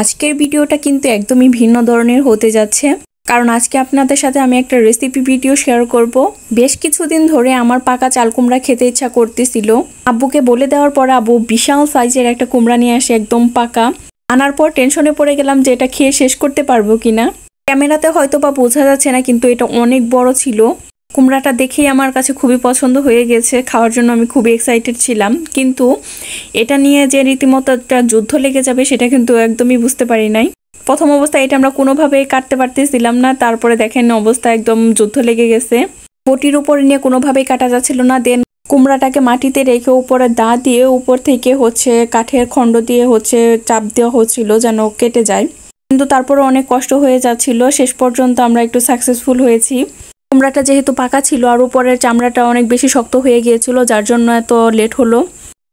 আজকের ভিডিওটা কিন্তু একদমই ভিন্ন ধরনের হতে যাচ্ছে কারণ আজকে আপনাদের সাথে আমি একটা রেসিপি ভিডিও শেয়ার করব বেশ কিছুদিন ধরে আমার পাকা চাল কুমড়া খেতে ইচ্ছা করতেছিল আব্বুকে বলে দেওয়ার পর আব্বু বিশাল সাইজের একটা কুমড়া নিয়ে আসে একদম পাকা আনার পর টেনশনে পড়ে গেলাম যে এটা খেয়ে শেষ করতে পারবো কিনা ক্যামেরাতে হয়তো বা বোঝা যাচ্ছে না কিন্তু এটা অনেক বড় ছিল কুমড়াটা দেখেই আমার কাছে খুবই পছন্দ হয়ে গেছে খাওয়ার জন্য আমি খুবই এক্সাইটেড ছিলাম কিন্তু এটা নিয়ে যে রীতিমতো একটা যুদ্ধ লেগে যাবে সেটা কিন্তু একদমই বুঝতে পারি নাই প্রথম অবস্থায় এটা আমরা কোনোভাবেই কাটতে পারতেছিলাম না তারপরে দেখেন অবস্থা একদম যুদ্ধ লেগে গেছে বটির উপরে নিয়ে কোনোভাবেই কাটা যাচ্ছিল না দেন কুমড়াটাকে মাটিতে রেখে উপরে দা দিয়ে উপর থেকে হচ্ছে কাঠের খণ্ড দিয়ে হচ্ছে চাপ দেওয়া হচ্ছিল যেন কেটে যায় কিন্তু তারপরে অনেক কষ্ট হয়ে যাচ্ছিল শেষ পর্যন্ত আমরা একটু সাকসেসফুল হয়েছি চামড়াটা যেহেতু পাকা ছিল আর উপরের চামড়াটা অনেক বেশি শক্ত হয়ে গিয়েছিল যার জন্য এত লেট হলো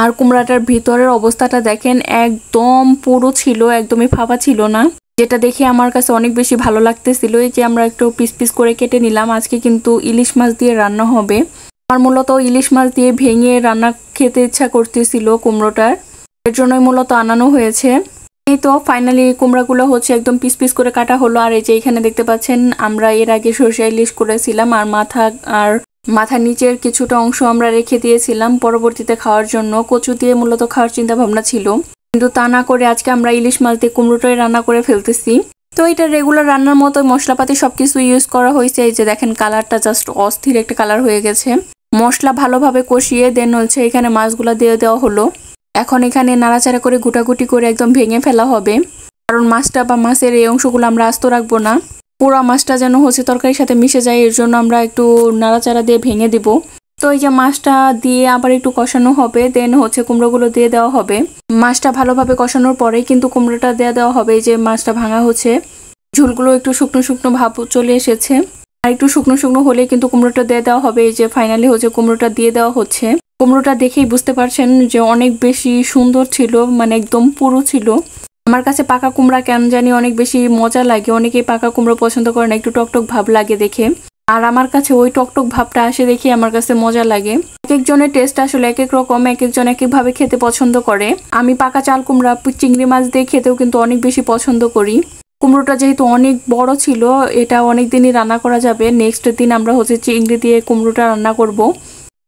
আর কুমড়াটার ভিতরের অবস্থাটা দেখেন একদম পুরো ছিল একদমই ফাঁপা ছিল না যেটা দেখে আমার কাছে অনেক বেশি ভালো লাগতেছিল যে আমরা একটু পিস পিস করে কেটে নিলাম আজকে কিন্তু ইলিশ মাছ দিয়ে রান্না হবে আমার মূলত ইলিশ মাছ দিয়ে ভেঙে রান্না খেতে ইচ্ছা করতেছিল কুমড়োটার এর জন্যই মূলত আনানো হয়েছে এই তো ফাইনালি কুমড়াগুলো হচ্ছে একদম পিস পিস করে কাটা হলো আর এই যে এখানে দেখতে পাচ্ছেন আমরা এর আগে সরষে ইলিশ করেছিলাম আর মাথা আর মাথা নিচের কিছুটা অংশ আমরা রেখে দিয়েছিলাম পরবর্তীতে খাওয়ার জন্য কচু দিয়ে মূলত খাওয়ার চিন্তা ভাবনা ছিল কিন্তু তা না করে আজকে আমরা ইলিশ মালতে দিয়ে কুমড়োটাই রান্না করে ফেলতেছি তো এটা রেগুলার রান্নার মতো মশলাপাতি সব কিছু ইউজ করা হয়েছে এই যে দেখেন কালারটা জাস্ট অস্থির একটা কালার হয়ে গেছে মশলা ভালোভাবে কষিয়ে দেন হচ্ছে এখানে মাছগুলো দিয়ে দেওয়া হলো এখন এখানে নাড়াচাড়া করে গুটাগুটি করে একদম ভেঙে ফেলা হবে কারণ মাছটা বা মাছের এই অংশগুলো আমরা আস্ত রাখবো না পুরো মাছটা যেন হচ্ছে তরকারির সাথে মিশে যায় এর জন্য আমরা একটু নাড়াচাড়া দিয়ে ভেঙে দিব তো এই যে মাছটা দিয়ে আবার একটু কষানো হবে দেন হচ্ছে কুমড়োগুলো দিয়ে দেওয়া হবে মাছটা ভালোভাবে কষানোর পরে কিন্তু কুমড়োটা দেওয়া দেওয়া হবে যে মাছটা ভাঙা হচ্ছে ঝোলগুলো একটু শুকনো শুকনো ভাব চলে এসেছে আর একটু শুকনো শুকনো হলে কিন্তু কুমড়োটা দিয়ে দেওয়া হবে এই যে ফাইনালি হচ্ছে কুমড়োটা দিয়ে দেওয়া হচ্ছে কুমড়োটা দেখেই বুঝতে পারছেন যে অনেক বেশি সুন্দর ছিল মানে একদম পুরো ছিল আমার কাছে পাকা কুমড়া কেন জানি অনেক বেশি মজা লাগে অনেকেই পাকা কুমড়ো পছন্দ করে না একটু টকটক ভাব লাগে দেখে আর আমার কাছে ওই টকটক ভাবটা আসে দেখে আমার কাছে মজা লাগে এক একজনের টেস্ট আসলে এক এক রকম এক একজন এক একভাবে খেতে পছন্দ করে আমি পাকা চাল কুমড়া চিংড়ি মাছ দিয়ে খেতেও কিন্তু অনেক বেশি পছন্দ করি কুমড়োটা যেহেতু অনেক বড় ছিল এটা অনেক দিনই রান্না করা যাবে নেক্সট দিন আমরা হচ্ছে চিংড়ি দিয়ে কুমড়োটা রান্না করব।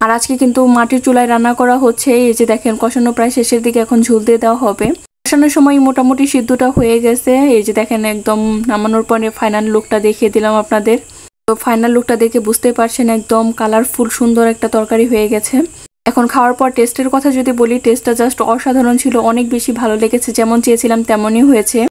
আর আজকে কিন্তু মাটির চুলায় রান্না করা হচ্ছে এই যে দেখেন কষানো প্রায় শেষের দিকে এখন ঝুল দিয়ে দেওয়া হবে কষানোর সময় মোটামুটি সিদ্ধটা হয়ে গেছে এই যে দেখেন একদম নামানোর পরে ফাইনাল লুকটা দেখিয়ে দিলাম আপনাদের তো ফাইনাল লুকটা দেখে বুঝতে পারছেন একদম কালারফুল সুন্দর একটা তরকারি হয়ে গেছে এখন খাওয়ার পর টেস্টের কথা যদি বলি টেস্টটা জাস্ট অসাধারণ ছিল অনেক বেশি ভালো লেগেছে যেমন চেয়েছিলাম তেমনই হয়েছে